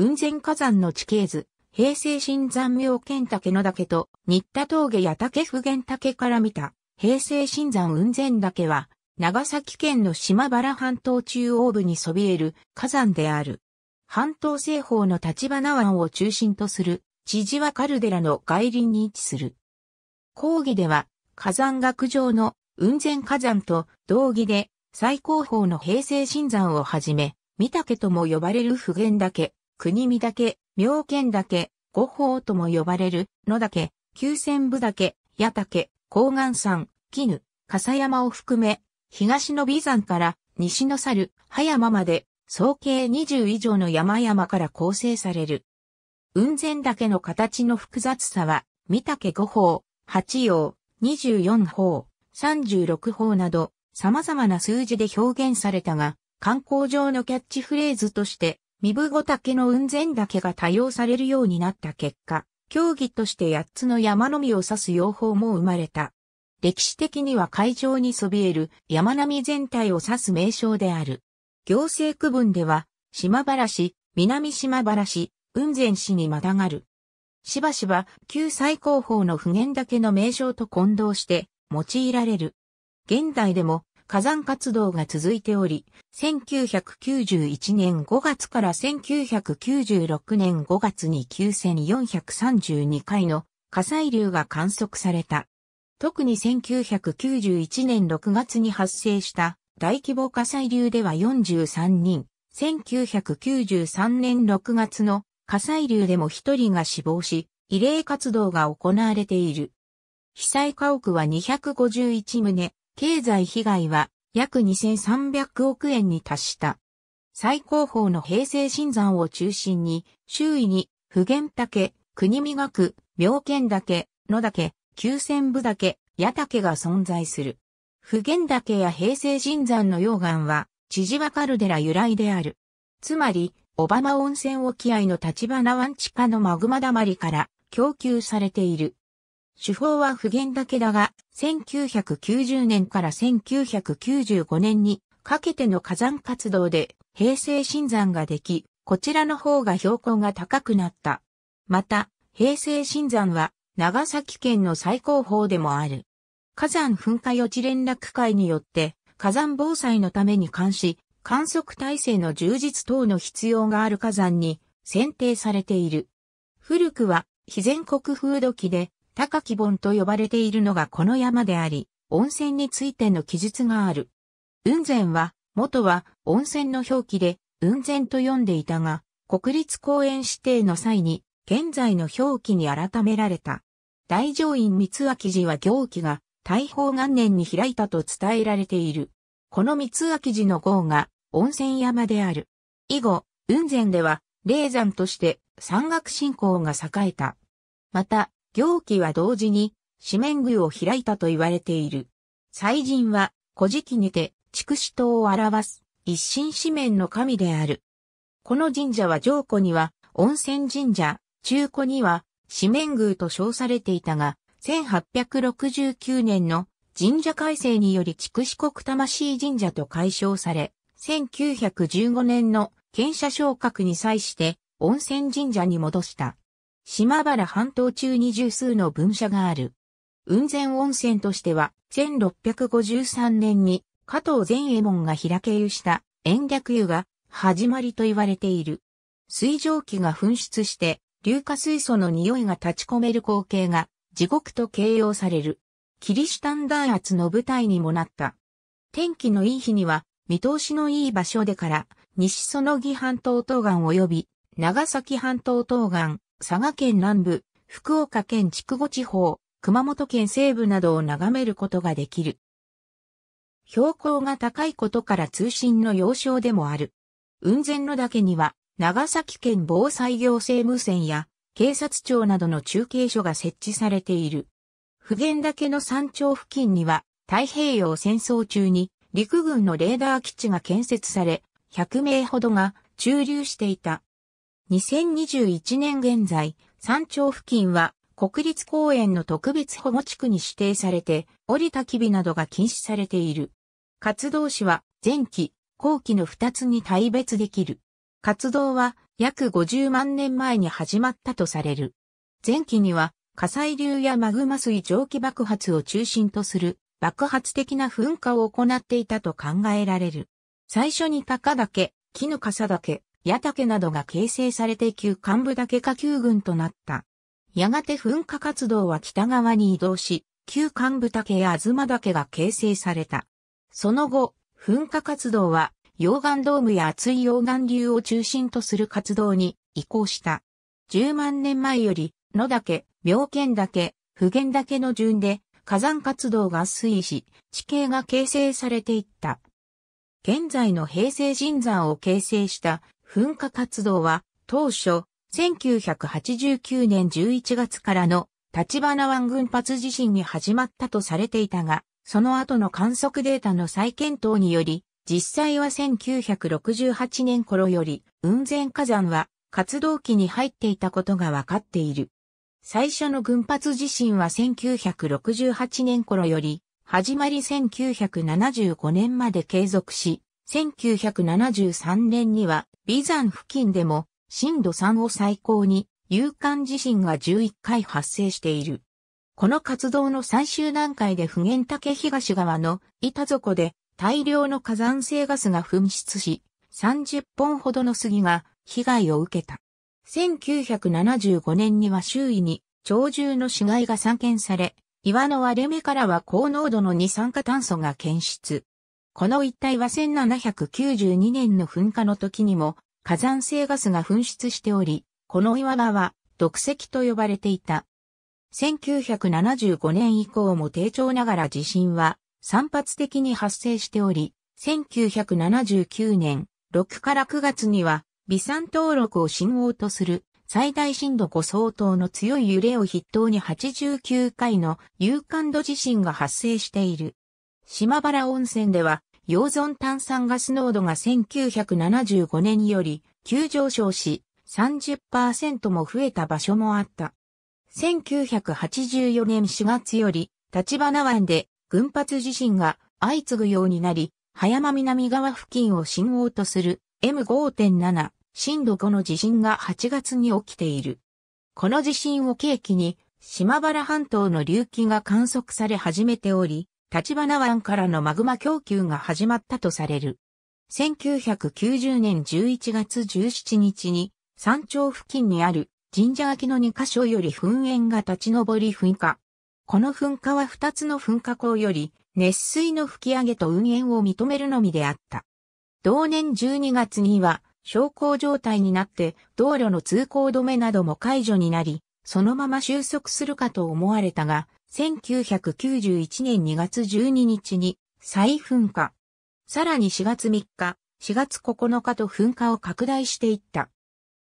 雲仙火山の地形図、平成新山妙見岳の岳と、新田峠や岳普賢岳から見た、平成新山雲仙岳は、長崎県の島原半島中央部にそびえる火山である。半島西方の立花湾を中心とする、千々和カルデラの外輪に位置する。講義では、火山学上の雲仙火山と同義で、最高峰の平成新山をはじめ、三岳とも呼ばれる普賢岳、国見岳、妙見岳、五宝とも呼ばれる、野岳、九千部岳、矢岳、高岩山、絹、笠山を含め、東の美山から西の猿、葉山まで、総計20以上の山々から構成される。雲仙岳の形の複雑さは、御岳五宝、八葉、24三36宝など、様々な数字で表現されたが、観光上のキャッチフレーズとして、三分五岳の雲仙岳が多用されるようになった結果、競技として八つの山のみを指す用法も生まれた。歴史的には海上にそびえる山並み全体を指す名称である。行政区分では、島原市、南島原市、雲仙市にまたがる。しばしば旧最高峰の普賢岳の名称と混同して用いられる。現代でも火山活動が続いており、1991年5月から1996年5月に9432回の火砕流が観測された。特に1991年6月に発生した大規模火砕流では43人、1993年6月の火砕流でも1人が死亡し、慰霊活動が行われている。被災家屋は251棟、経済被害は約2300億円に達した。最高峰の平成新山を中心に、周囲に、普賢岳、国磨く、妙見岳、野岳、九千部岳、矢岳が存在する。普賢岳や平成新山の溶岩は、千々和カルデラ由来である。つまり、小浜温泉沖合の立花湾地下のマグマ溜まりから供給されている。手法は不言だけだが、1990年から1995年にかけての火山活動で平成新山ができ、こちらの方が標高が高くなった。また、平成新山は長崎県の最高峰でもある。火山噴火予知連絡会によって火山防災のために監視、観測体制の充実等の必要がある火山に選定されている。古くは非全国風土記で高木盆と呼ばれているのがこの山であり、温泉についての記述がある。雲仙は、元は温泉の表記で雲仙と呼んでいたが、国立公園指定の際に、現在の表記に改められた。大乗院三脇寺は行基が大宝元年に開いたと伝えられている。この三脇寺の号が温泉山である。以後、雲仙では霊山として山岳信仰が栄えた。また、行基は同時に、四面宮を開いたと言われている。祭神は、古事記にて、筑紫島を表す、一心四面の神である。この神社は上古には、温泉神社、中古には、四面宮と称されていたが、1869年の神社改正により筑子国魂神社と解消され、1915年の県社昇格に際して温泉神社に戻した。島原半島中に十数の分社がある。雲仙温泉としては、1653年に加藤善衛門が開け湯した延暦湯が始まりと言われている。水蒸気が噴出して、硫化水素の匂いが立ち込める光景が地獄と形容される。キリシタン弾圧の舞台にもなった。天気のいい日には、見通しのいい場所でから、西園木半島東岸及び、長崎半島東岸、佐賀県南部、福岡県筑後地方、熊本県西部などを眺めることができる。標高が高いことから通信の要衝でもある。雲仙の岳には、長崎県防災行政無線や警察庁などの中継所が設置されている。普賢岳の山頂付近には、太平洋戦争中に陸軍のレーダー基地が建設され、100名ほどが駐留していた。2021年現在、山頂付近は国立公園の特別保護地区に指定されて、降りた機々などが禁止されている。活動史は前期、後期の2つに対別できる。活動は約50万年前に始まったとされる。前期には火砕流やマグマ水蒸気爆発を中心とする爆発的な噴火を行っていたと考えられる。最初に高岳、木の笠岳、矢竹などが形成されて旧幹部岳下級群となった。やがて噴火活動は北側に移動し、旧幹部岳や東岳が形成された。その後、噴火活動は溶岩ドームや厚い溶岩流を中心とする活動に移行した。10万年前より、野岳、妙見岳、普賢岳の順で火山活動が推移し、地形が形成されていった。現在の平成神山を形成した噴火活動は、当初、1989年11月からの立花湾群発地震に始まったとされていたが、その後の観測データの再検討により、実際は1968年頃より、雲仙火山は活動期に入っていたことがわかっている。最初の群発地震は1968年頃より、始まり1975年まで継続し、1973年には、ビザン付近でも、震度3を最高に、有感地震が11回発生している。この活動の最終段階で普賢岳東側の板底で大量の火山性ガスが噴出し、30本ほどの杉が被害を受けた。1975年には周囲に鳥獣の死骸が散見され、岩の割れ目からは高濃度の二酸化炭素が検出。この一帯は1792年の噴火の時にも火山性ガスが噴出しており、この岩場は毒石と呼ばれていた。1975年以降も低調ながら地震は散発的に発生しており、1979年6から9月には、微山登録を信号とする最大震度5相当の強い揺れを筆頭に89回の有感度地震が発生している。島原温泉では溶存炭酸ガス濃度が1975年より急上昇し30%も増えた場所もあった。1984年4月より、立花湾で群発地震が相次ぐようになり、葉山南側付近を震央とする M5.7 震度5の地震が8月に起きている。この地震を契機に、島原半島の隆起が観測され始めており、立花湾からのマグマ供給が始まったとされる。1990年11月17日に山頂付近にある神社脇の2箇所より噴煙が立ち上り噴火。この噴火は2つの噴火口より熱水の吹き上げと運煙を認めるのみであった。同年12月には小康状態になって道路の通行止めなども解除になり、そのまま収束するかと思われたが、1991年2月12日に再噴火。さらに4月3日、4月9日と噴火を拡大していった。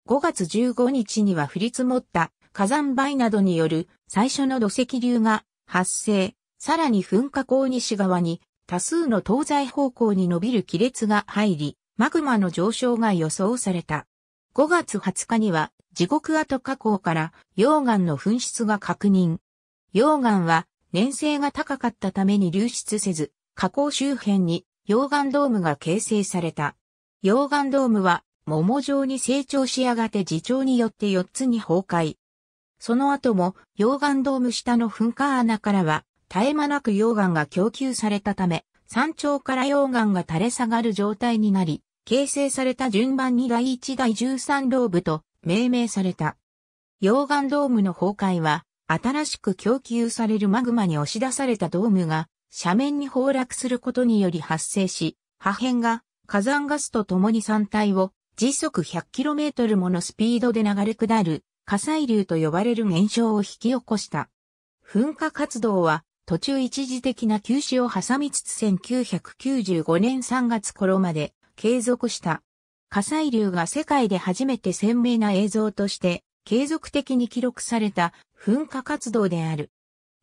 5月15日には降り積もった火山灰などによる最初の土石流が発生。さらに噴火口西側に多数の東西方向に伸びる亀裂が入り、マグマの上昇が予想された。5月20日には地獄跡火口から溶岩の噴出が確認。溶岩は粘性が高かったために流出せず、河口周辺に溶岩ドームが形成された。溶岩ドームは桃状に成長しやがて自長によって4つに崩壊。その後も溶岩ドーム下の噴火穴からは絶え間なく溶岩が供給されたため、山頂から溶岩が垂れ下がる状態になり、形成された順番に第1第13ローブと命名された。溶岩ドームの崩壊は新しく供給されるマグマに押し出されたドームが斜面に崩落することにより発生し、破片が火山ガスと共に山体を時速 100km ものスピードで流れ下る火砕流と呼ばれる現象を引き起こした。噴火活動は途中一時的な休止を挟みつつ1995年3月頃まで継続した。火砕流が世界で初めて鮮明な映像として継続的に記録された噴火活動である。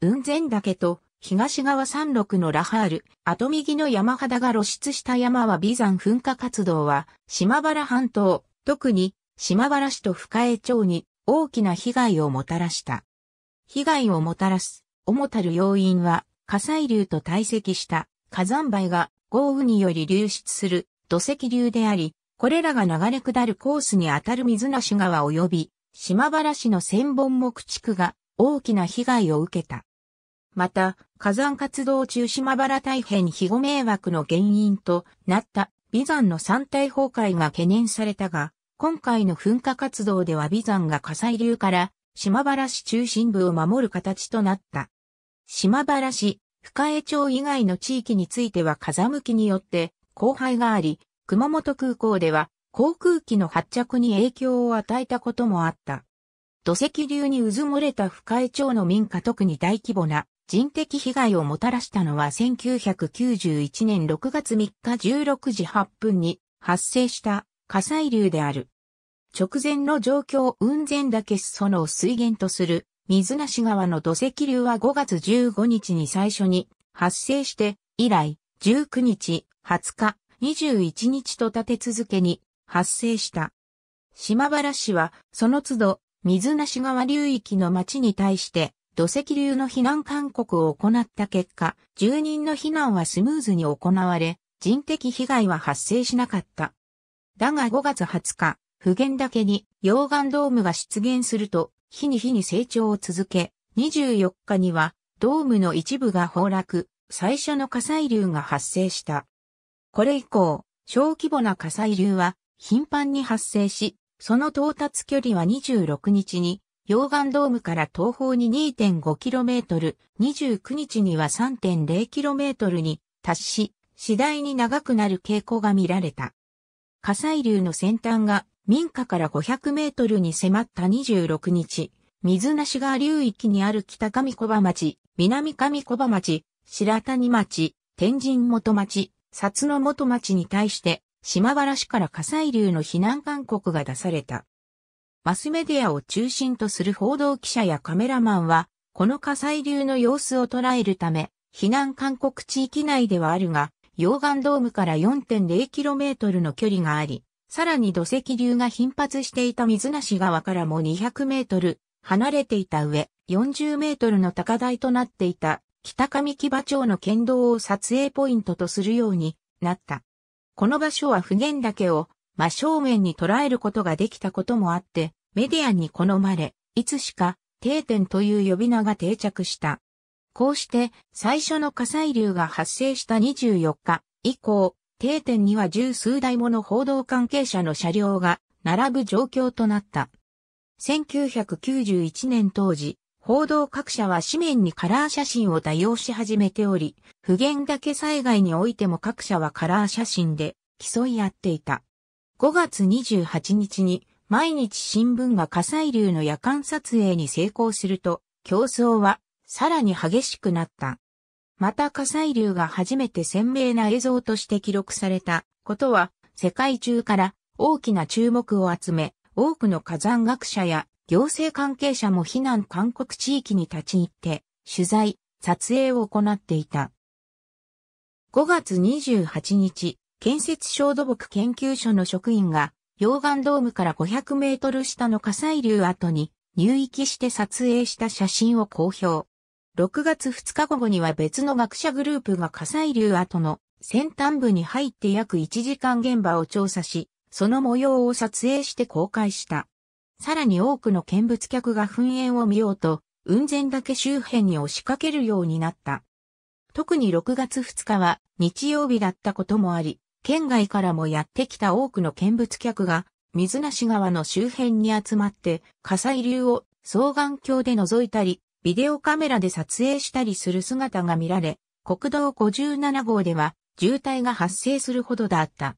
雲仙岳と東側山麓のラハール、後右の山肌が露出した山は美山噴火活動は島原半島、特に島原市と深江町に大きな被害をもたらした。被害をもたらす、主たる要因は火砕流と堆積した火山灰が豪雨により流出する土石流であり、これらが流れ下るコースにあたる水無川及び島原市の千本木地区が大きな被害を受けた。また、火山活動中島原大変肥後迷惑の原因となった微山の山体崩壊が懸念されたが、今回の噴火活動では微山が火砕流から島原市中心部を守る形となった。島原市、深江町以外の地域については風向きによって荒廃があり、熊本空港では航空機の発着に影響を与えたこともあった。土石流に渦漏れた深江町の民家特に大規模な人的被害をもたらしたのは1991年6月3日16時8分に発生した火砕流である。直前の状況雲仙岳裾野を水源とする水無川の土石流は5月15日に最初に発生して以来19日、20日、21日と立て続けに発生した。島原市は、その都度、水無川流域の町に対して、土石流の避難勧告を行った結果、住人の避難はスムーズに行われ、人的被害は発生しなかった。だが5月20日、普賢だけに溶岩ドームが出現すると、日に日に成長を続け、24日にはドームの一部が崩落、最初の火砕流が発生した。これ以降、小規模な火砕流は頻繁に発生し、その到達距離は26日に、溶岩ドームから東方に 2.5km、29日には 3.0km に達し、次第に長くなる傾向が見られた。火砕流の先端が民家から500メートルに迫った26日、水無川流域にある北上小葉町、南上小葉町、白谷町、天神元町、薩野元町に対して、島原市から火砕流の避難勧告が出された。マスメディアを中心とする報道記者やカメラマンは、この火砕流の様子を捉えるため、避難勧告地域内ではあるが、溶岩ドームから 4.0km の距離があり、さらに土石流が頻発していた水無川からも 200m 離れていた上、40m の高台となっていた北上木場町の県道を撮影ポイントとするようになった。この場所は普賢岳を真正面に捉えることができたこともあって、メディアに好まれ、いつしか定点という呼び名が定着した。こうして最初の火砕流が発生した24日以降、定点には十数台もの報道関係者の車両が並ぶ状況となった。1991年当時、報道各社は紙面にカラー写真を多用し始めており、不言だけ災害においても各社はカラー写真で競い合っていた。5月28日に毎日新聞が火砕流の夜間撮影に成功すると、競争はさらに激しくなった。また火砕流が初めて鮮明な映像として記録されたことは世界中から大きな注目を集め、多くの火山学者や行政関係者も避難勧告地域に立ち入って、取材、撮影を行っていた。5月28日、建設小土木研究所の職員が、溶岩ドームから500メートル下の火砕流跡に入域して撮影した写真を公表。6月2日午後には別の学者グループが火砕流跡の先端部に入って約1時間現場を調査し、その模様を撮影して公開した。さらに多くの見物客が噴煙を見ようと、雲仙岳周辺に押しかけるようになった。特に6月2日は日曜日だったこともあり、県外からもやってきた多くの見物客が、水無川の周辺に集まって、火災流を双眼鏡で覗いたり、ビデオカメラで撮影したりする姿が見られ、国道57号では渋滞が発生するほどだった。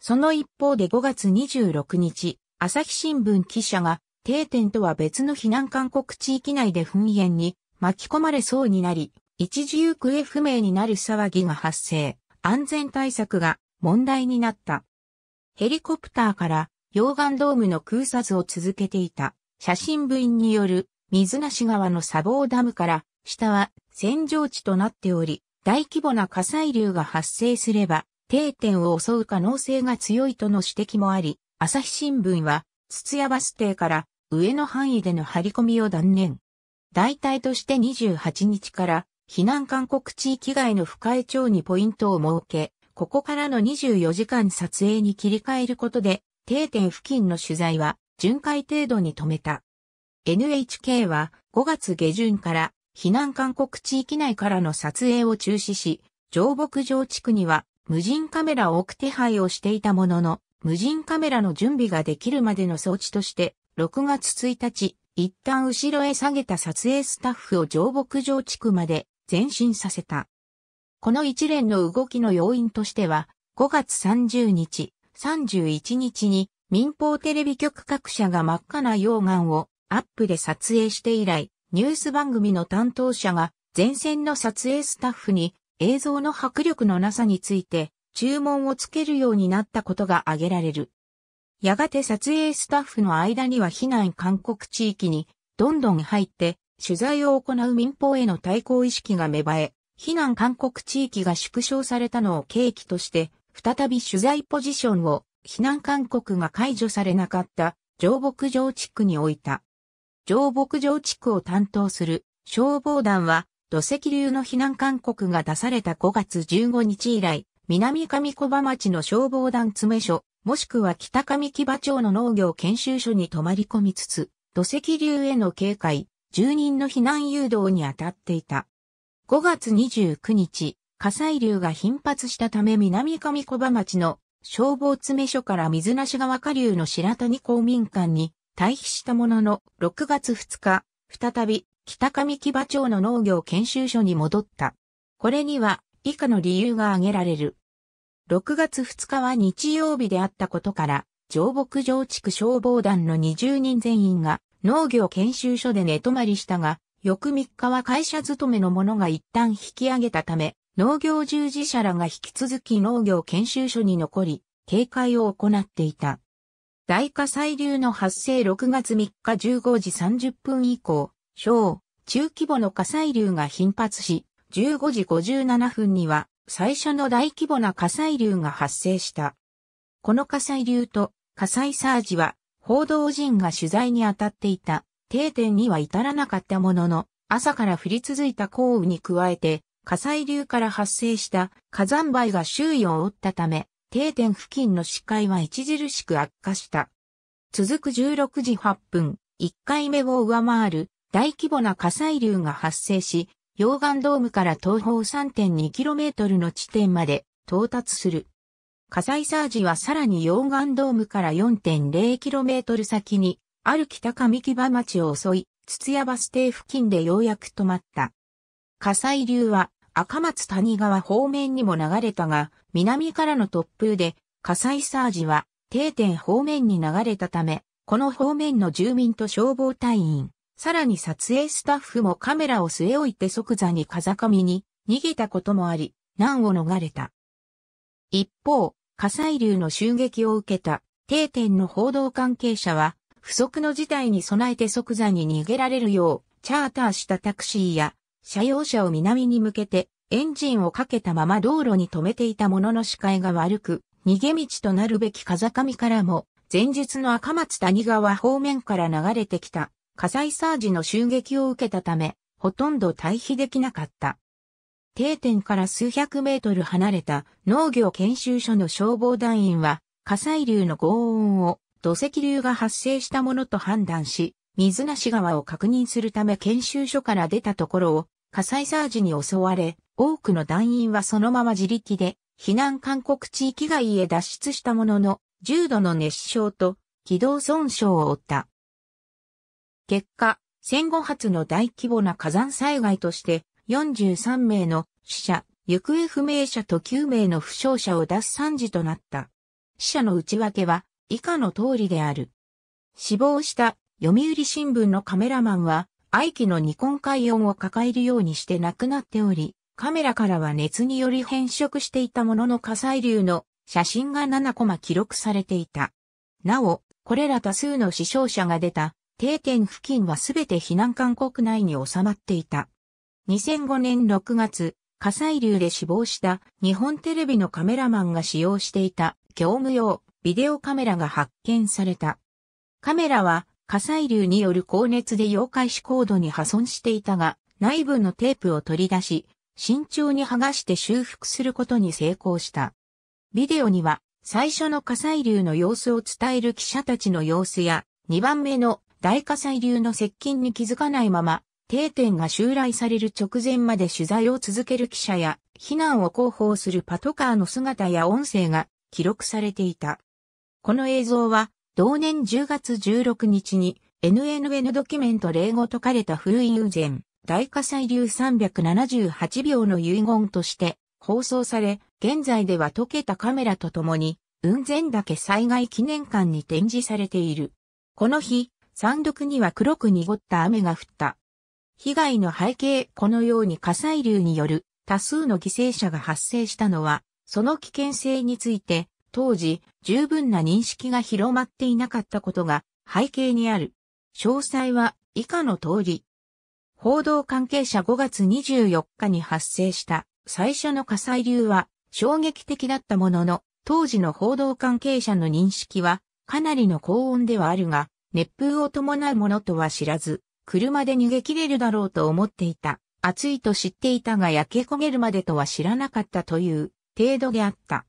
その一方で5月26日、朝日新聞記者が、定点とは別の避難勧告地域内で噴煙に巻き込まれそうになり、一時行方不明になる騒ぎが発生、安全対策が問題になった。ヘリコプターから溶岩ドームの空撮を続けていた写真部員による水無川の砂防ダムから下は扇状地となっており、大規模な火砕流が発生すれば定点を襲う可能性が強いとの指摘もあり、朝日新聞は、土屋バス停から上の範囲での張り込みを断念。代替として28日から避難勧告地域外の深江町にポイントを設け、ここからの24時間撮影に切り替えることで、定点付近の取材は巡回程度に止めた。NHK は5月下旬から避難勧告地域内からの撮影を中止し、上牧場地区には無人カメラを置く手配をしていたものの、無人カメラの準備ができるまでの装置として、6月1日、一旦後ろへ下げた撮影スタッフを上牧場地区まで前進させた。この一連の動きの要因としては、5月30日、31日に民放テレビ局各社が真っ赤な溶岩をアップで撮影して以来、ニュース番組の担当者が前線の撮影スタッフに映像の迫力のなさについて注文をつけるようになったことが挙げられる。やがて撮影スタッフの間には避難勧告地域にどんどん入って取材を行う民放への対抗意識が芽生え、避難勧告地域が縮小されたのを契機として再び取材ポジションを避難勧告が解除されなかった上牧場地区に置いた。上牧場地区を担当する消防団は土石流の避難勧告が出された5月15日以来、南上小浜町の消防団詰所、もしくは北上木場町の農業研修所に泊まり込みつつ、土石流への警戒、住人の避難誘導に当たっていた。5月29日、火砕流が頻発したため南上小浜町の消防詰所から水無川下流の白谷公民館に退避したものの6月2日、再び北上木場町の農業研修所に戻った。これには以下の理由が挙げられる。6月2日は日曜日であったことから、上牧上地区消防団の20人全員が農業研修所で寝泊まりしたが、翌3日は会社勤めの者が一旦引き上げたため、農業従事者らが引き続き農業研修所に残り、警戒を行っていた。大火砕流の発生6月3日15時30分以降、小、中規模の火砕流が頻発し、15時57分には最初の大規模な火砕流が発生した。この火砕流と火砕サージは報道陣が取材に当たっていた定点には至らなかったものの朝から降り続いた降雨に加えて火砕流から発生した火山灰が周囲を覆ったため定点付近の視界は著しく悪化した。続く16時8分、1回目を上回る大規模な火砕流が発生し、溶岩ドームから東方 3.2km の地点まで到達する。火災サージはさらに溶岩ドームから 4.0km 先に、ある北上木場町を襲い、土屋バス停付近でようやく止まった。火災流は赤松谷川方面にも流れたが、南からの突風で火災サージは定点方面に流れたため、この方面の住民と消防隊員、さらに撮影スタッフもカメラを据え置いて即座に風上に逃げたこともあり、難を逃れた。一方、火砕流の襲撃を受けた定点の報道関係者は、不測の事態に備えて即座に逃げられるよう、チャーターしたタクシーや車用車を南に向けてエンジンをかけたまま道路に止めていたものの視界が悪く、逃げ道となるべき風上からも、前日の赤松谷川方面から流れてきた火災サージの襲撃を受けたため、ほとんど退避できなかった。定点から数百メートル離れた農業研修所の消防団員は、火砕流の轟音を土石流が発生したものと判断し、水無川を確認するため研修所から出たところを火災サージに襲われ、多くの団員はそのまま自力で避難勧告地域外へ脱出したものの、重度の熱傷と軌道損傷を負った。結果、戦後初の大規模な火山災害として43名の死者、行方不明者と9名の負傷者を出す惨事となった。死者の内訳は以下の通りである。死亡した読売新聞のカメラマンは愛機のニコン海音を抱えるようにして亡くなっており、カメラからは熱により変色していたものの火砕流の写真が7コマ記録されていた。なお、これら多数の死傷者が出た定点付近はすべて避難勧告内に収まっていた。2005年6月、火砕流で死亡した日本テレビのカメラマンが使用していた業務用ビデオカメラが発見された。カメラは火砕流による高熱で溶解し高度に破損していたが、内部のテープを取り出し、慎重に剥がして修復することに成功した。ビデオには、最初の火砕流の様子を伝える記者たちの様子や、2番目の大火砕流の接近に気づかないまま、定点が襲来される直前まで取材を続ける記者や、避難を広報するパトカーの姿や音声が記録されていた。この映像は、同年10月16日に NNN ドキュメント例語解かれた古い友禅、大火砕流378秒の遺言として放送され、現在では溶けたカメラとともに、雲仙岳災害記念館に展示されている。この日、山麓には黒く濁った雨が降った。被害の背景、このように火砕流による多数の犠牲者が発生したのは、その危険性について、当時、十分な認識が広まっていなかったことが背景にある。詳細は以下の通り。報道関係者5月24日に発生した最初の火砕流は衝撃的だったものの、当時の報道関係者の認識はかなりの高温ではあるが、熱風を伴うものとは知らず、車で逃げ切れるだろうと思っていた。暑いと知っていたが焼け焦げるまでとは知らなかったという程度であった。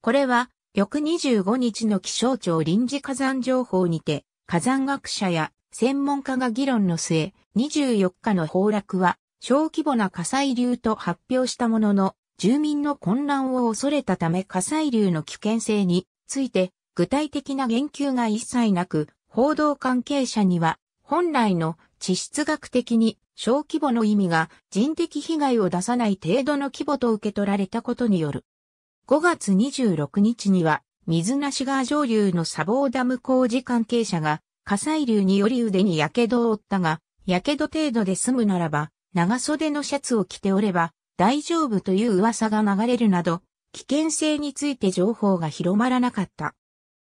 これは、翌25日の気象庁臨時火山情報にて、火山学者や専門家が議論の末、24日の崩落は小規模な火砕流と発表したものの、住民の混乱を恐れたため火砕流の危険性について具体的な言及が一切なく、報道関係者には、本来の地質学的に小規模の意味が人的被害を出さない程度の規模と受け取られたことによる。5月26日には、水無川上流の砂防ダム工事関係者が、火砕流により腕に火傷を負ったが、火傷程度で済むならば、長袖のシャツを着ておれば大丈夫という噂が流れるなど、危険性について情報が広まらなかった。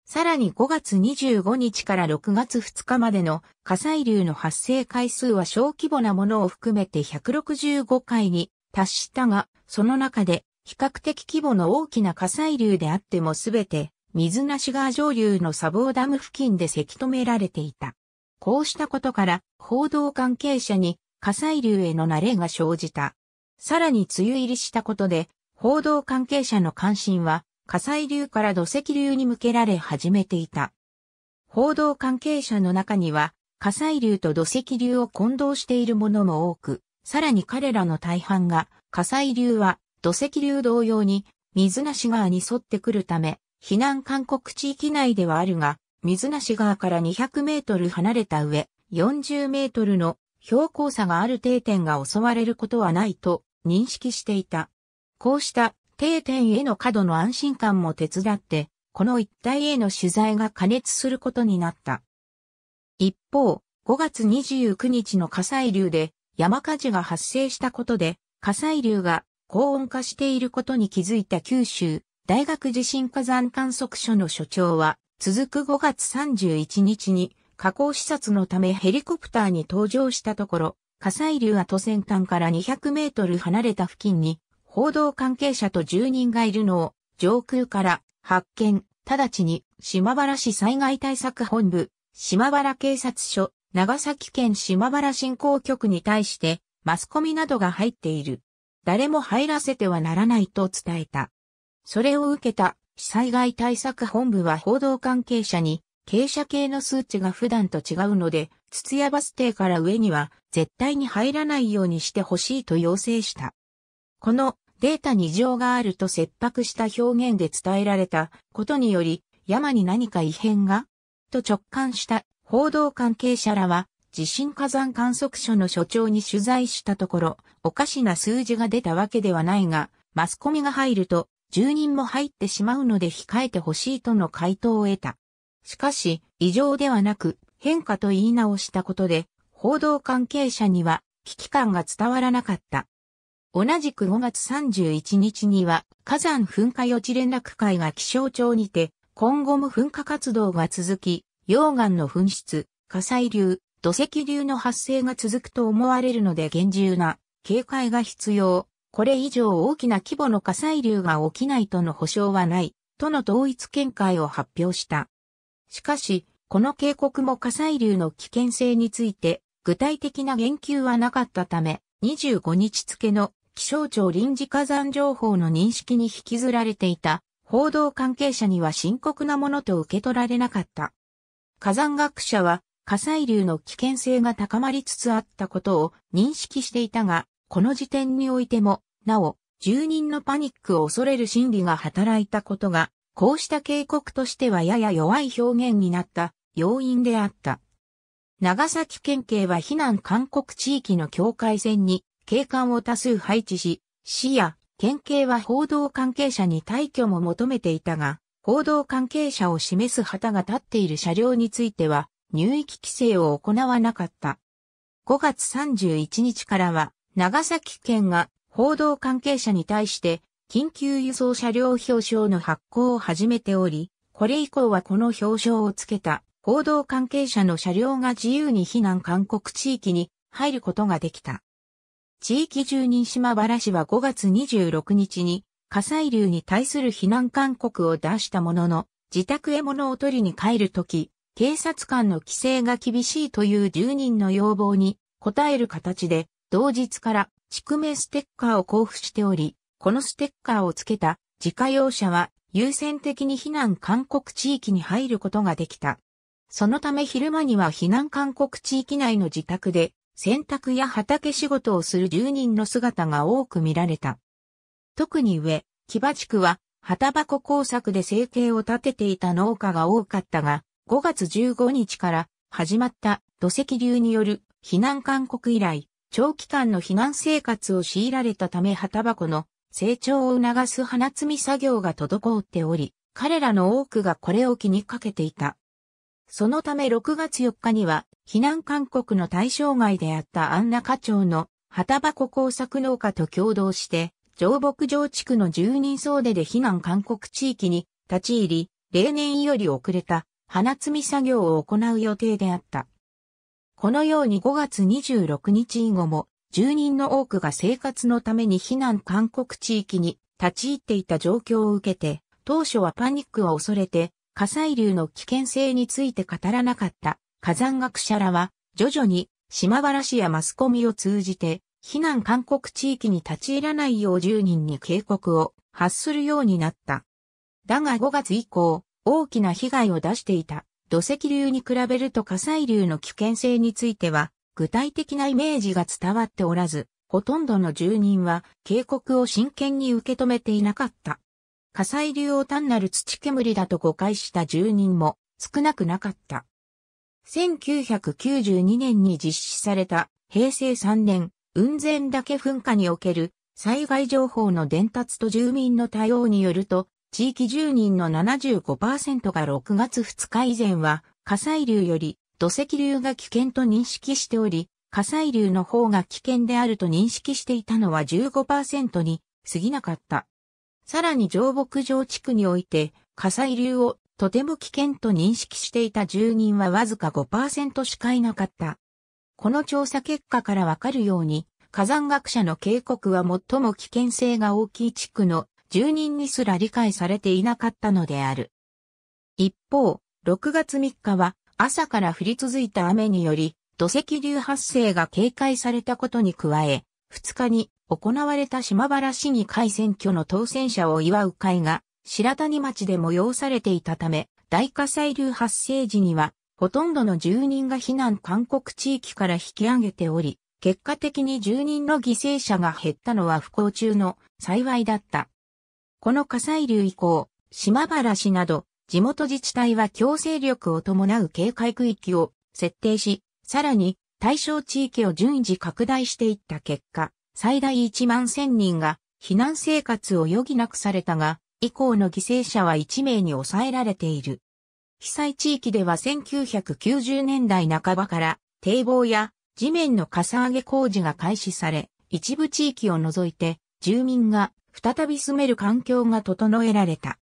さらに5月25日から6月2日までの火砕流の発生回数は小規模なものを含めて165回に達したが、その中で比較的規模の大きな火砕流であってもすべて水無川上流の砂防ダム付近でせき止められていた。こうしたことから報道関係者に火砕流への慣れが生じた。さらに梅雨入りしたことで報道関係者の関心は火砕流から土石流に向けられ始めていた。報道関係者の中には、火砕流と土石流を混同しているものも多く、さらに彼らの大半が、火砕流は土石流同様に水無川に沿ってくるため、避難勧告地域内ではあるが、水無川から200メートル離れた上、40メートルの標高差がある定点が襲われることはないと認識していた。こうした定点への過度の安心感も手伝って、この一帯への取材が加熱することになった。一方、5月29日の火砕流で山火事が発生したことで、火砕流が高温化していることに気づいた九州大学地震火山観測所の所長は、続く5月31日に火口視察のためヘリコプターに搭乗したところ、火砕流は都先端から200メートル離れた付近に報道関係者と住人がいるのを上空から発見、直ちに島原市災害対策本部、島原警察署、長崎県島原振興局に対してマスコミなどが入っている。誰も入らせてはならないと伝えた。それを受けた災害対策本部は報道関係者に傾斜系の数値が普段と違うので、筒屋バス停から上には絶対に入らないようにしてほしいと要請した。このデータに異常があると切迫した表現で伝えられたことにより、山に何か異変がと直感した報道関係者らは、地震火山観測所の所長に取材したところ、おかしな数字が出たわけではないが、マスコミが入ると、住人も入ってしまうので控えてほしいとの回答を得た。しかし、異常ではなく、変化と言い直したことで、報道関係者には危機感が伝わらなかった。同じく5月31日には火山噴火予知連絡会が気象庁にて今後も噴火活動が続き、溶岩の噴出、火砕流、土石流の発生が続くと思われるので厳重な警戒が必要。これ以上大きな規模の火砕流が起きないとの保証はない、との統一見解を発表した。しかし、この警告も火砕流の危険性について具体的な言及はなかったため、25日付の気象庁臨時火山情報の認識に引きずられていた報道関係者には深刻なものと受け取られなかった。火山学者は火砕流の危険性が高まりつつあったことを認識していたが、この時点においても、なお、住人のパニックを恐れる心理が働いたことが、こうした警告としてはやや弱い表現になった要因であった。長崎県警は避難勧告地域の境界線に警官を多数配置し、市や県警は報道関係者に退去も求めていたが、報道関係者を示す旗が立っている車両については、入域規制を行わなかった。5月31日からは、長崎県が報道関係者に対して、緊急輸送車両表彰の発行を始めており、これ以降はこの表彰をつけた報道関係者の車両が自由に避難勧告地域に入ることができた。地域住人島原市は5月26日に火砕流に対する避難勧告を出したものの、自宅へ物を取りに帰るとき、警察官の規制が厳しいという住人の要望に応える形で、同日から区名ステッカーを交付しており、このステッカーをつけた自家用車は優先的に避難勧告地域に入ることができた。そのため昼間には避難勧告地域内の自宅で洗濯や畑仕事をする住人の姿が多く見られた。特に上、木場地区は、旗箱工作で生計を立てていた農家が多かったが、5月15日から始まった土石流による避難勧告以来、長期間の避難生活を強いられたため旗箱の成長を促す花摘み作業が滞っており、彼らの多くがこれを気にかけていた。そのため6月4日には、避難勧告の対象外であった安中町の旗箱工作農家と共同して、上牧場地区の住人総出で避難勧告地域に立ち入り、例年より遅れた花摘み作業を行う予定であった。このように5月26日以後も、住人の多くが生活のために避難勧告地域に立ち入っていた状況を受けて、当初はパニックを恐れて火砕流の危険性について語らなかった火山学者らは、徐々に島原市やマスコミを通じて、避難勧告地域に立ち入らないよう住人に警告を発するようになった。だが5月以降、大きな被害を出していた土石流に比べると火砕流の危険性については、具体的なイメージが伝わっておらず、ほとんどの住人は警告を真剣に受け止めていなかった。火砕流を単なる土煙だと誤解した住人も少なくなかった。1992年に実施された平成3年、雲仙岳噴火における災害情報の伝達と住民の対応によると、地域住人の75%が6月2日以前は火砕流より土石流が危険と認識しており、火砕流の方が危険であると認識していたのは15%に過ぎなかった。さらに上牧場地区において火災流をとても危険と認識していた住人はわずか5%しかいなかった。この調査結果からわかるように、火山学者の警告は最も危険性が大きい地区の住人にすら理解されていなかったのである。一方、6月3日は朝から降り続いた雨により土石流発生が警戒されたことに加え、2日に行われた島原市議会選挙の当選者を祝う会が白谷町で催されていたため、大火砕流発生時には、ほとんどの住人が避難勧告地域から引き上げており、結果的に住人の犠牲者が減ったのは不幸中の幸いだった。この火砕流以降、島原市など地元自治体は強制力を伴う警戒区域を設定し、さらに対象地域を順次拡大していった結果、最大1万1000人が避難生活を余儀なくされたが、以降の犠牲者は1名に抑えられている。被災地域では1990年代半ばから堤防や地面のかさ上げ工事が開始され、一部地域を除いて住民が再び住める環境が整えられた。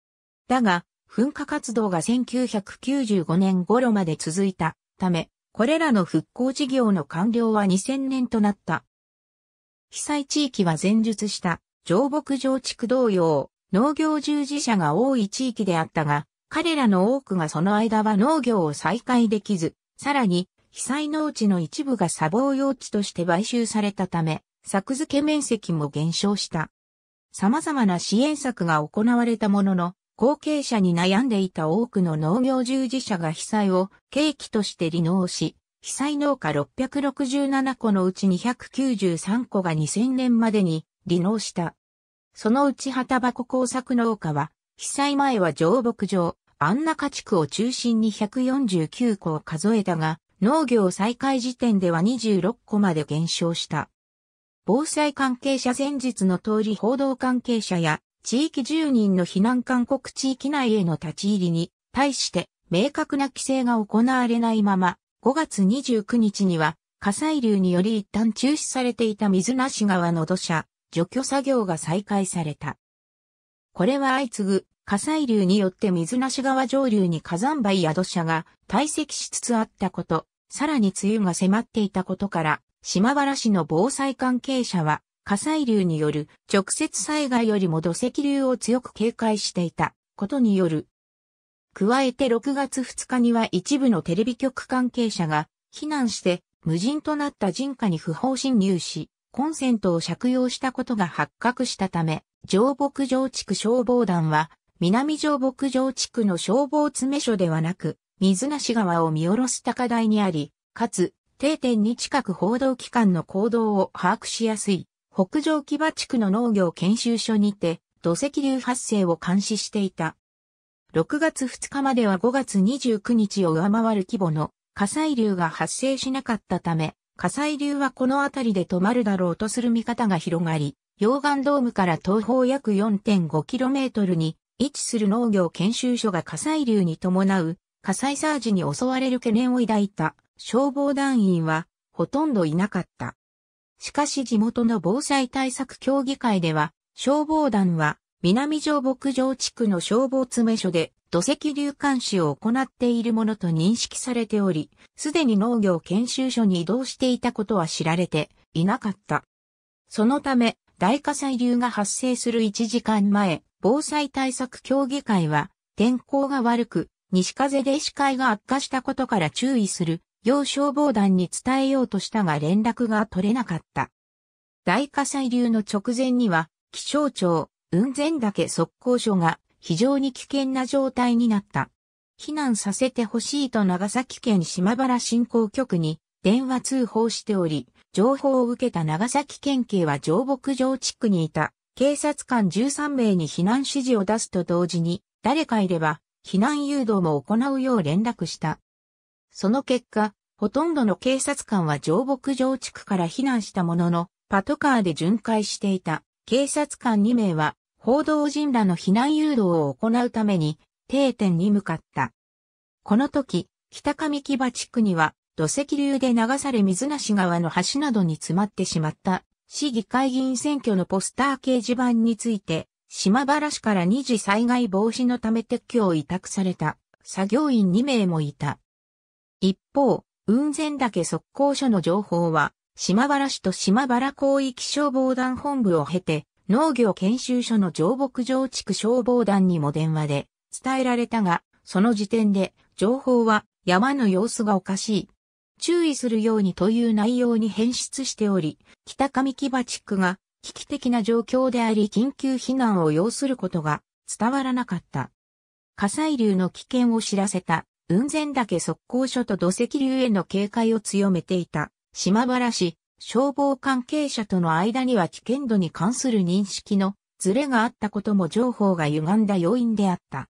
だが、噴火活動が1995年頃まで続いたため、これらの復興事業の完了は2000年となった。被災地域は前述した上牧場地区同様、農業従事者が多い地域であったが、彼らの多くがその間は農業を再開できず、さらに、被災農地の一部が砂防用地として買収されたため、作付け面積も減少した。様々な支援策が行われたものの、後継者に悩んでいた多くの農業従事者が被災を契機として離農し、被災農家667個のうち293個が2000年までに離農した。そのうち旗箱工作農家は、被災前は上牧場、安中地区を中心に149個を数えたが、農業再開時点では26個まで減少した。防災関係者前日の通り報道関係者や地域住人の避難勧告地域内への立ち入りに対して明確な規制が行われないまま5月29日には火砕流により一旦中止されていた水無川の土砂、除去作業が再開された。これは相次ぐ火砕流によって水無川上流に火山灰や土砂が堆積しつつあったこと、さらに梅雨が迫っていたことから、島原市の防災関係者は、火砕流による直接災害よりも土石流を強く警戒していたことによる加えて6月2日には一部のテレビ局関係者が避難して無人となった人家に不法侵入し、コンセントを借用したことが発覚したため、上牧場地区消防団は、南上牧場地区の消防詰め所ではなく、水無川を見下ろす高台にあり、かつ、定点に近く報道機関の行動を把握しやすい、北上木場地区の農業研修所にて、土石流発生を監視していた。6月2日までは5月29日を上回る規模の火砕流が発生しなかったため、火砕流はこの辺りで止まるだろうとする見方が広がり、溶岩ドームから東方約 4.5km に位置する農業研修所が火砕流に伴う火砕サージに襲われる懸念を抱いた消防団員はほとんどいなかった。しかし地元の防災対策協議会では消防団は南城牧場地区の消防詰所で土石流監視を行っているものと認識されており、すでに農業研修所に移動していたことは知られていなかった。そのため、大火砕流が発生する1時間前、防災対策協議会は、天候が悪く、西風で視界が悪化したことから注意する、要消防団に伝えようとしたが連絡が取れなかった。大火砕流の直前には、気象庁、雲仙岳速攻所が非常に危険な状態になった。避難させてほしいと長崎県島原振興局に電話通報しており、情報を受けた長崎県警は上牧場地区にいた警察官13名に避難指示を出すと同時に、誰かいれば避難誘導も行うよう連絡した。その結果、ほとんどの警察官は上牧場地区から避難したものの、パトカーで巡回していた警察官2名は報道陣らの避難誘導を行うために定点に向かった。この時、北上木場地区には土石流で流され水無川の橋などに詰まってしまった市議会議員選挙のポスター掲示板について島原市から二次災害防止のため撤去を委託された作業員2名もいた。一方、雲仙岳測候所の情報は島原市と島原広域消防団本部を経て、農業研修所の上牧場地区消防団にも電話で伝えられたが、その時点で情報は山の様子がおかしい。注意するようにという内容に変質しており、北上木場地区が危機的な状況であり緊急避難を要することが伝わらなかった。火砕流の危険を知らせた雲仙岳側溝所と土石流への警戒を強めていた。島原市、消防関係者との間には危険度に関する認識のズレがあったことも情報が歪んだ要因であった。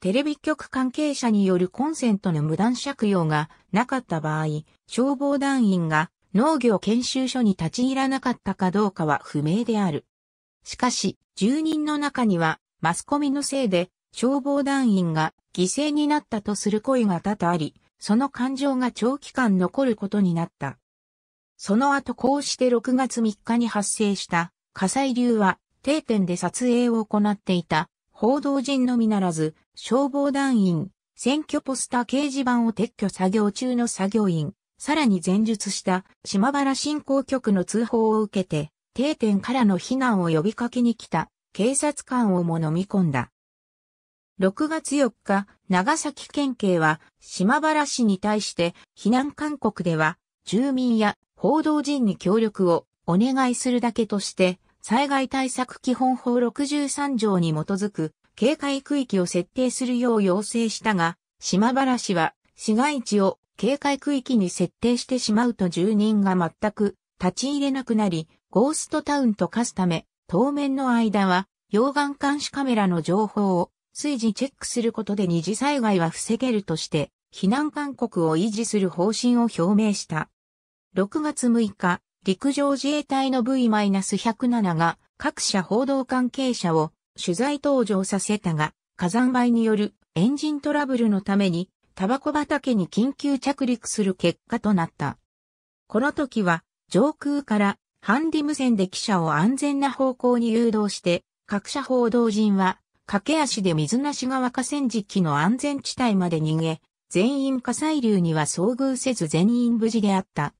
テレビ局関係者によるコンセントの無断借用がなかった場合、消防団員が農業研修所に立ち入らなかったかどうかは不明である。しかし、住人の中には、マスコミのせいで、消防団員が犠牲になったとする声が多々あり、その感情が長期間残ることになった。その後こうして6月3日に発生した火災流は定点で撮影を行っていた報道陣のみならず消防団員、選挙ポスター掲示板を撤去作業中の作業員、さらに前述した島原振興局の通報を受けて定点からの避難を呼びかけに来た警察官をも飲み込んだ。6月4日、長崎県警は島原市に対して避難勧告では住民や報道陣に協力をお願いするだけとして、災害対策基本法63条に基づく警戒区域を設定するよう要請したが、島原市は市街地を警戒区域に設定してしまうと住人が全く立ち入れなくなり、ゴーストタウンと化すため、当面の間は、溶岩監視カメラの情報を随時チェックすることで二次災害は防げるとして、避難勧告を維持する方針を表明した。6月6日、陸上自衛隊の V-107 が各社報道関係者を取材登場させたが、火山灰によるエンジントラブルのために、タバコ畑に緊急着陸する結果となった。この時は、上空からハンディ無線で記者を安全な方向に誘導して、各社報道陣は、駆け足で水無川河川敷の安全地帯まで逃げ、全員火砕流には遭遇せず全員無事であった。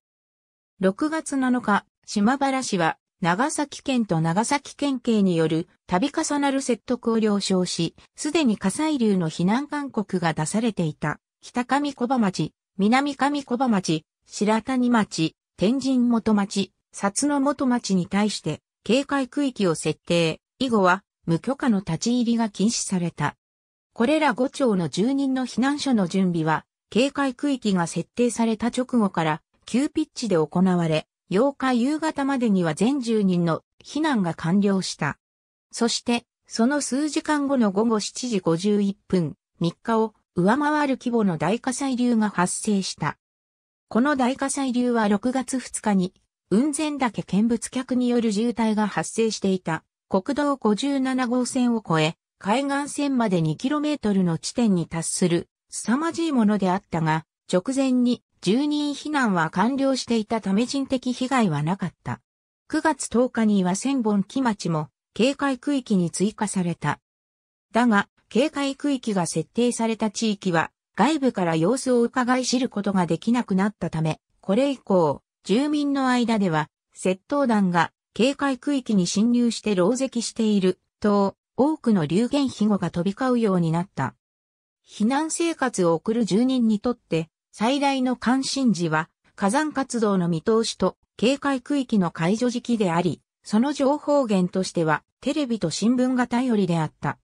6月7日、島原市は、長崎県と長崎県警による度重なる説得を了承し、すでに火砕流の避難勧告が出されていた、北上小葉町、南上小葉町、白谷町、天神元町、薩野元町に対して、警戒区域を設定、以後は、無許可の立ち入りが禁止された。これら5町の住人の避難所の準備は、警戒区域が設定された直後から急ピッチで行われ、8日夕方までには全住人の避難が完了した。そして、その数時間後の午後7時51分、3日を上回る規模の大火砕流が発生した。この大火砕流は6月2日に、雲仙岳見物客による渋滞が発生していた国道57号線を越え、海岸線まで 2km の地点に達する凄まじいものであったが、直前に住人避難は完了していたため人的被害はなかった。9月10日には千本木町も警戒区域に追加された。だが、警戒区域が設定された地域は外部から様子を伺い知ることができなくなったため、これ以降、住民の間では窃盗団が警戒区域に侵入して牢石していると多くの流言飛語が飛び交うようになった。避難生活を送る住人にとって最大の関心事は、火山活動の見通しと警戒区域の解除時期であり、その情報源としてはテレビと新聞が頼りであった。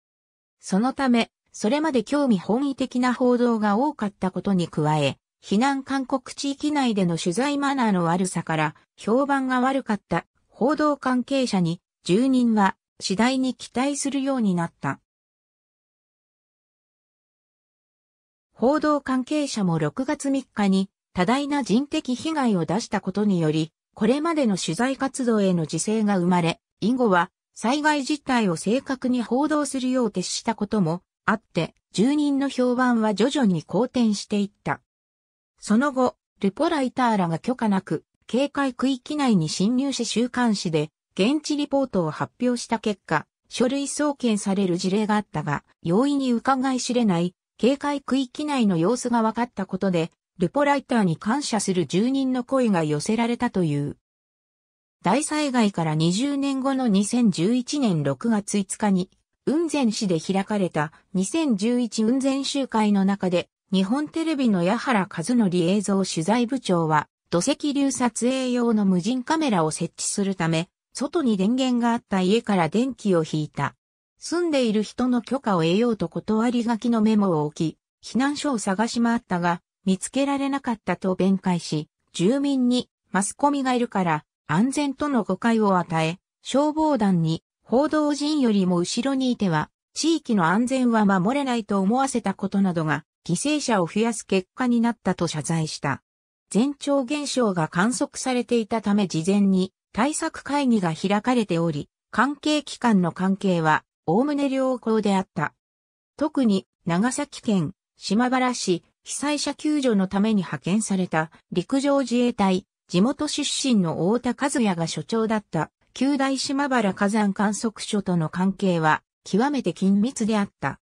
そのため、それまで興味本位的な報道が多かったことに加え、避難勧告地域内での取材マナーの悪さから評判が悪かった報道関係者に住人は次第に期待するようになった。報道関係者も6月3日に多大な人的被害を出したことにより、これまでの取材活動への自制が生まれ、以後は災害実態を正確に報道するよう徹したこともあって、住人の評判は徐々に好転していった。その後、ルポライターらが許可なく、警戒区域内に侵入し週刊誌で、現地リポートを発表した結果、書類送検される事例があったが、容易に伺い知れない警戒区域内の様子が分かったことで、ルポライターに感謝する住人の声が寄せられたという。大災害から20年後の2011年6月5日に、雲仙市で開かれた2011雲仙集会の中で、日本テレビの矢原和則映像取材部長は、土石流撮影用の無人カメラを設置するため、外に電源があった家から電気を引いた。住んでいる人の許可を得ようと断り書きのメモを置き、避難所を探し回ったが、見つけられなかったと弁解し、住民にマスコミがいるから安全との誤解を与え、消防団に報道陣よりも後ろにいては、地域の安全は守れないと思わせたことなどが、犠牲者を増やす結果になったと謝罪した。前兆現象が観測されていたため事前に対策会議が開かれており、関係機関の関係はおね良好であった。特に長崎県島原市被災者救助のために派遣された陸上自衛隊地元出身の太田和也が所長だった旧大島原火山観測所との関係は極めて緊密であった。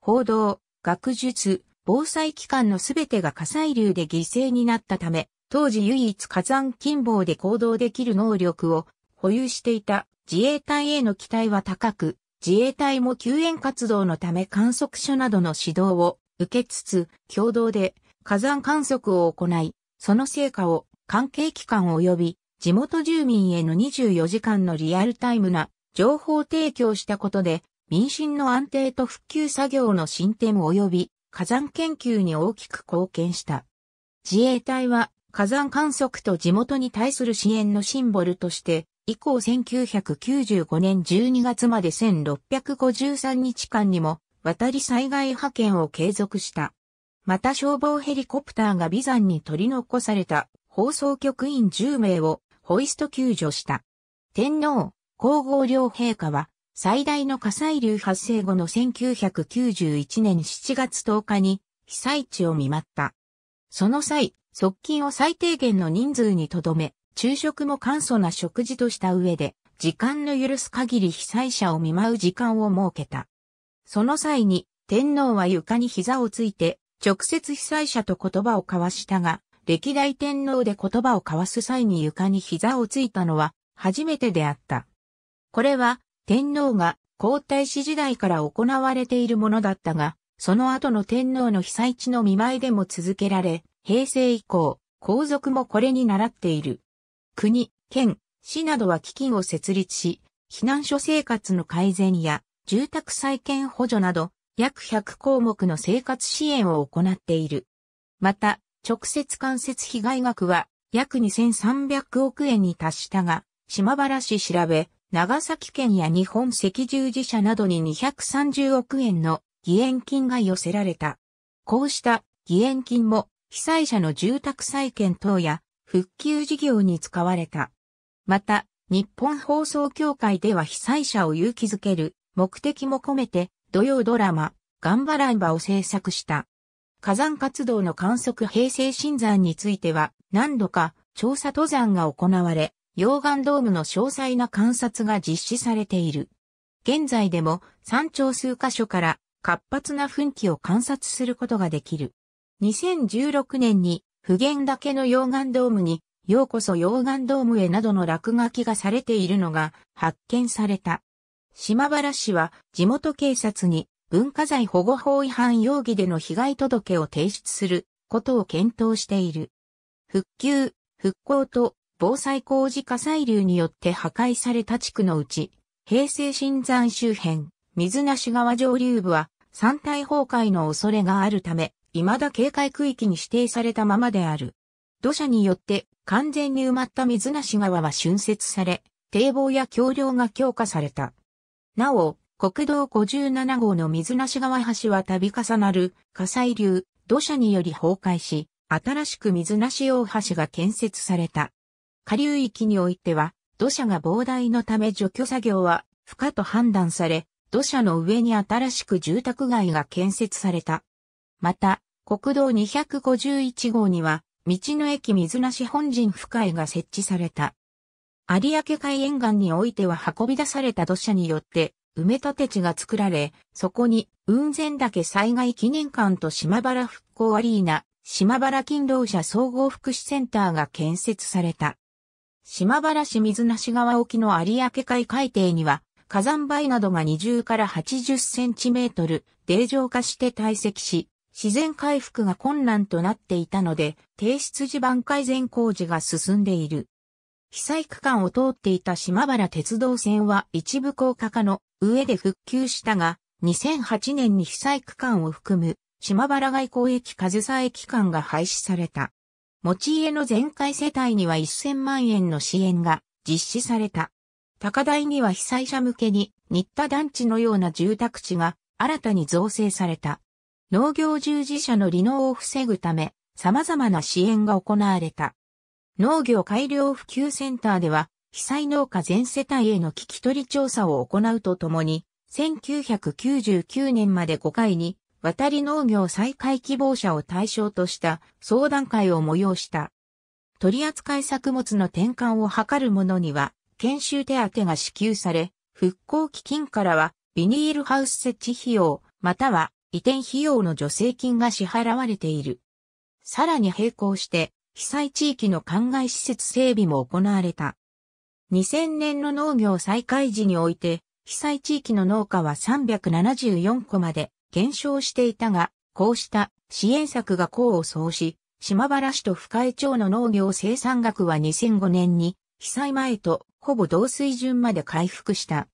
報道、学術、防災機関のすべてが火砕流で犠牲になったため、当時唯一火山近傍で行動できる能力を保有していた自衛隊への期待は高く、自衛隊も救援活動のため観測所などの指導を受けつつ、共同で火山観測を行い、その成果を関係機関及び地元住民への24時間のリアルタイムな情報提供したことで、民心の安定と復旧作業の進展及び火山研究に大きく貢献した。自衛隊は火山観測と地元に対する支援のシンボルとして以降1995年12月まで1653日間にも渡り災害派遣を継続した。また消防ヘリコプターが微山に取り残された放送局員10名をホイスト救助した。天皇、皇后両陛下は最大の火砕流発生後の1991年7月10日に被災地を見舞った。その際、側近を最低限の人数に留め、昼食も簡素な食事とした上で、時間の許す限り被災者を見舞う時間を設けた。その際に、天皇は床に膝をついて、直接被災者と言葉を交わしたが、歴代天皇で言葉を交わす際に床に膝をついたのは、初めてであった。これは、天皇が皇太子時代から行われているものだったが、その後の天皇の被災地の見舞いでも続けられ、平成以降、皇族もこれに習っている。国、県、市などは基金を設立し、避難所生活の改善や住宅再建補助など約100項目の生活支援を行っている。また、直接間接被害額は約2300億円に達したが、島原市調べ、長崎県や日本赤十字社などに230億円の義援金が寄せられた。こうした義援金も被災者の住宅再建等や復旧事業に使われた。また、日本放送協会では被災者を勇気づける目的も込めて土曜ドラマ、ガンバランバを制作した。火山活動の観測平成新山については何度か調査登山が行われ、溶岩ドームの詳細な観察が実施されている。現在でも山頂数箇所から活発な噴気を観察することができる。2016年に普賢岳の溶岩ドームに、ようこそ溶岩ドームへなどの落書きがされているのが発見された。島原市は地元警察に文化財保護法違反容疑での被害届を提出することを検討している。復旧、復興と防災工事火災流によって破壊された地区のうち、平成新山周辺、水無川上流部は山体崩壊の恐れがあるため、未だ警戒区域に指定されたままである。土砂によって完全に埋まった水無川は浚渫され、堤防や橋梁が強化された。なお、国道57号の水無川橋は度重なる火災流、土砂により崩壊し、新しく水無大橋が建設された。下流域においては、土砂が膨大のため除去作業は不可と判断され、土砂の上に新しく住宅街が建設された。また、国道251号には、道の駅水無し本陣深井が設置された。有明海沿岸においては運び出された土砂によって埋め立て地が作られ、そこに雲仙岳災害記念館と島原復興アリーナ、島原勤労者総合福祉センターが建設された。島原市水無川沖の有明海海底には火山灰などが20から80センチメートル、泥状化して堆積し、自然回復が困難となっていたので、低出地盤改善工事が進んでいる。被災区間を通っていた島原鉄道線は一部高架化の上で復旧したが、2008年に被災区間を含む島原外交駅上総駅間が廃止された。持ち家の全開世帯には1000万円の支援が実施された。高台には被災者向けに新田団地のような住宅地が新たに造成された。農業従事者の離農を防ぐため、様々な支援が行われた。農業改良普及センターでは、被災農家全世帯への聞き取り調査を行うとともに、1999年まで5回に、渡り農業再開希望者を対象とした相談会を催した。取扱作物の転換を図る者には、研修手当が支給され、復興基金からは、ビニールハウス設置費用、または移転費用の助成金が支払われている。さらに並行して、被災地域の灌漑施設整備も行われた。2000年の農業再開時において、被災地域の農家は374個まで減少していたが、こうした支援策が功を奏し、島原市と深江町の農業生産額は2005年に被災前とほぼ同水準まで回復した。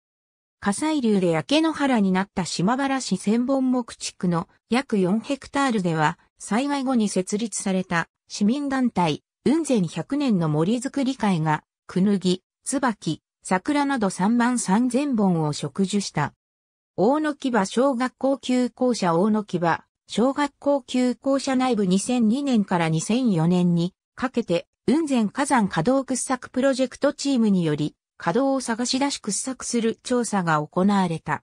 火砕流で焼け野原になった島原市千本木地区の約4ヘクタールでは、災害後に設立された市民団体、雲仙100年の森づくり会が、くぬぎ、椿、桜など3万3000本を植樹した。大野木場小学校休校舎大野木場小学校休校舎内部2002年から2004年にかけて雲仙火山稼働掘削プロジェクトチームにより稼働を探し出し掘削する調査が行われた。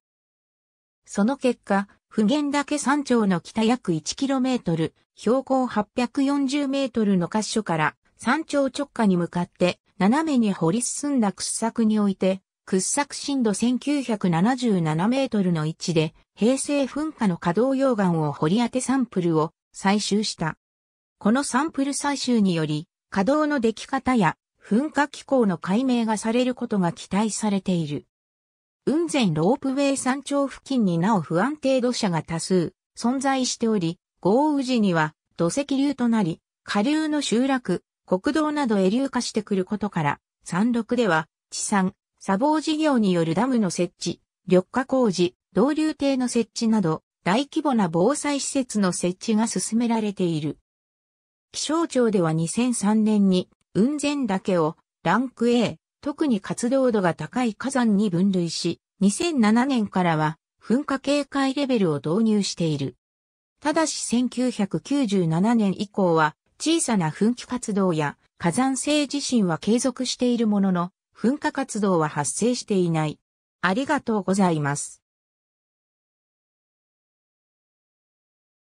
その結果、普賢岳山頂の北約 1km、標高 840m の箇所から山頂直下に向かって斜めに掘り進んだ掘削において、掘削深度1977メートルの位置で平成噴火の稼働溶岩を掘り当てサンプルを採集した。このサンプル採集により、稼働の出来方や噴火機構の解明がされることが期待されている。雲仙ロープウェイ山頂付近になお不安定土砂が多数存在しており、豪雨時には土石流となり、下流の集落、国道などへ流化してくることから、山麓では地産、砂防事業によるダムの設置、緑化工事、導流堤の設置など、大規模な防災施設の設置が進められている。気象庁では2003年に雲仙岳をランク A、特に活動度が高い火山に分類し、2007年からは噴火警戒レベルを導入している。ただし1997年以降は小さな噴気活動や火山性地震は継続しているものの、噴火活動は発生していない。ありがとうございます。